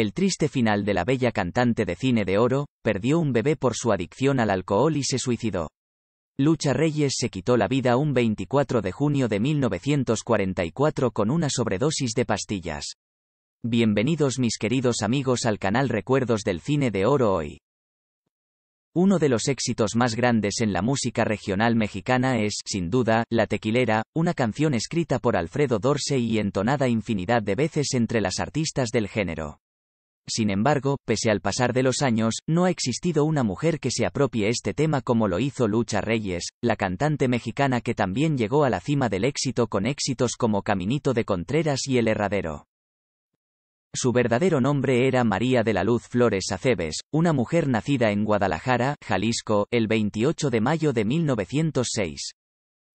El triste final de la bella cantante de cine de oro, perdió un bebé por su adicción al alcohol y se suicidó. Lucha Reyes se quitó la vida un 24 de junio de 1944 con una sobredosis de pastillas. Bienvenidos mis queridos amigos al canal Recuerdos del Cine de Oro hoy. Uno de los éxitos más grandes en la música regional mexicana es, sin duda, La Tequilera, una canción escrita por Alfredo Dorsey y entonada infinidad de veces entre las artistas del género. Sin embargo, pese al pasar de los años, no ha existido una mujer que se apropie este tema como lo hizo Lucha Reyes, la cantante mexicana que también llegó a la cima del éxito con éxitos como Caminito de Contreras y El Herradero. Su verdadero nombre era María de la Luz Flores Aceves, una mujer nacida en Guadalajara, Jalisco, el 28 de mayo de 1906.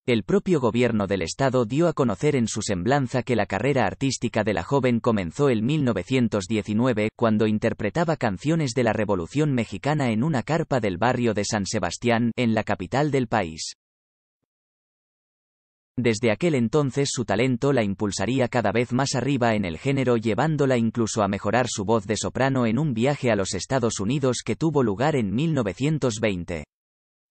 El propio gobierno del estado dio a conocer en su semblanza que la carrera artística de la joven comenzó en 1919, cuando interpretaba canciones de la Revolución Mexicana en una carpa del barrio de San Sebastián, en la capital del país. Desde aquel entonces su talento la impulsaría cada vez más arriba en el género llevándola incluso a mejorar su voz de soprano en un viaje a los Estados Unidos que tuvo lugar en 1920.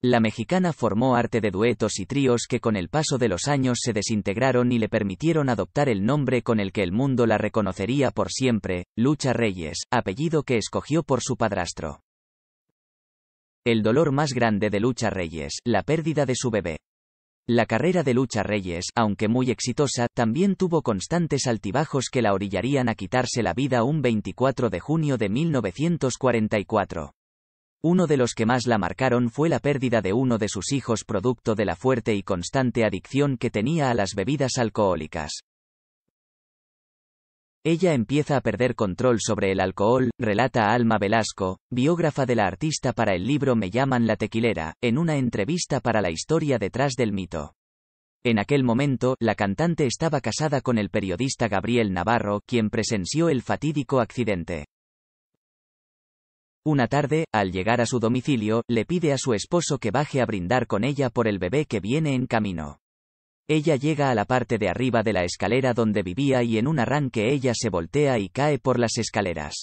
La mexicana formó arte de duetos y tríos que con el paso de los años se desintegraron y le permitieron adoptar el nombre con el que el mundo la reconocería por siempre, Lucha Reyes, apellido que escogió por su padrastro. El dolor más grande de Lucha Reyes, la pérdida de su bebé. La carrera de Lucha Reyes, aunque muy exitosa, también tuvo constantes altibajos que la orillarían a quitarse la vida un 24 de junio de 1944. Uno de los que más la marcaron fue la pérdida de uno de sus hijos producto de la fuerte y constante adicción que tenía a las bebidas alcohólicas. Ella empieza a perder control sobre el alcohol, relata Alma Velasco, biógrafa de la artista para el libro Me llaman la tequilera, en una entrevista para la historia detrás del mito. En aquel momento, la cantante estaba casada con el periodista Gabriel Navarro, quien presenció el fatídico accidente. Una tarde, al llegar a su domicilio, le pide a su esposo que baje a brindar con ella por el bebé que viene en camino. Ella llega a la parte de arriba de la escalera donde vivía y en un arranque ella se voltea y cae por las escaleras.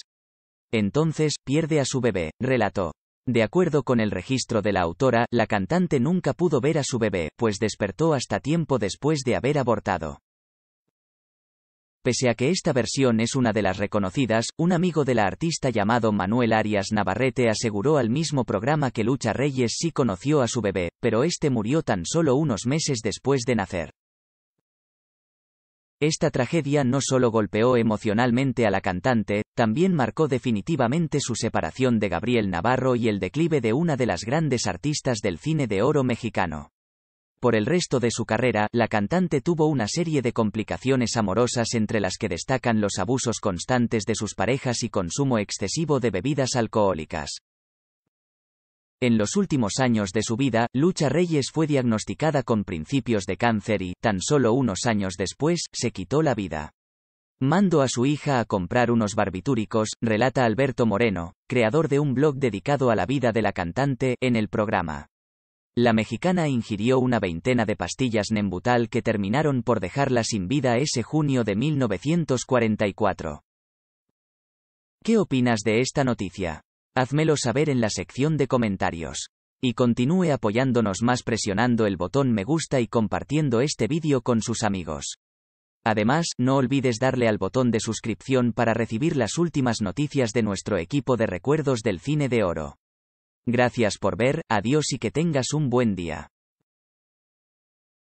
Entonces, pierde a su bebé, relató. De acuerdo con el registro de la autora, la cantante nunca pudo ver a su bebé, pues despertó hasta tiempo después de haber abortado. Pese a que esta versión es una de las reconocidas, un amigo de la artista llamado Manuel Arias Navarrete aseguró al mismo programa que Lucha Reyes sí conoció a su bebé, pero este murió tan solo unos meses después de nacer. Esta tragedia no solo golpeó emocionalmente a la cantante, también marcó definitivamente su separación de Gabriel Navarro y el declive de una de las grandes artistas del cine de oro mexicano. Por el resto de su carrera, la cantante tuvo una serie de complicaciones amorosas entre las que destacan los abusos constantes de sus parejas y consumo excesivo de bebidas alcohólicas. En los últimos años de su vida, Lucha Reyes fue diagnosticada con principios de cáncer y, tan solo unos años después, se quitó la vida. Mando a su hija a comprar unos barbitúricos, relata Alberto Moreno, creador de un blog dedicado a la vida de la cantante, en el programa. La mexicana ingirió una veintena de pastillas Nembutal que terminaron por dejarla sin vida ese junio de 1944. ¿Qué opinas de esta noticia? Házmelo saber en la sección de comentarios. Y continúe apoyándonos más presionando el botón me gusta y compartiendo este vídeo con sus amigos. Además, no olvides darle al botón de suscripción para recibir las últimas noticias de nuestro equipo de recuerdos del cine de oro. Gracias por ver, adiós y que tengas un buen día.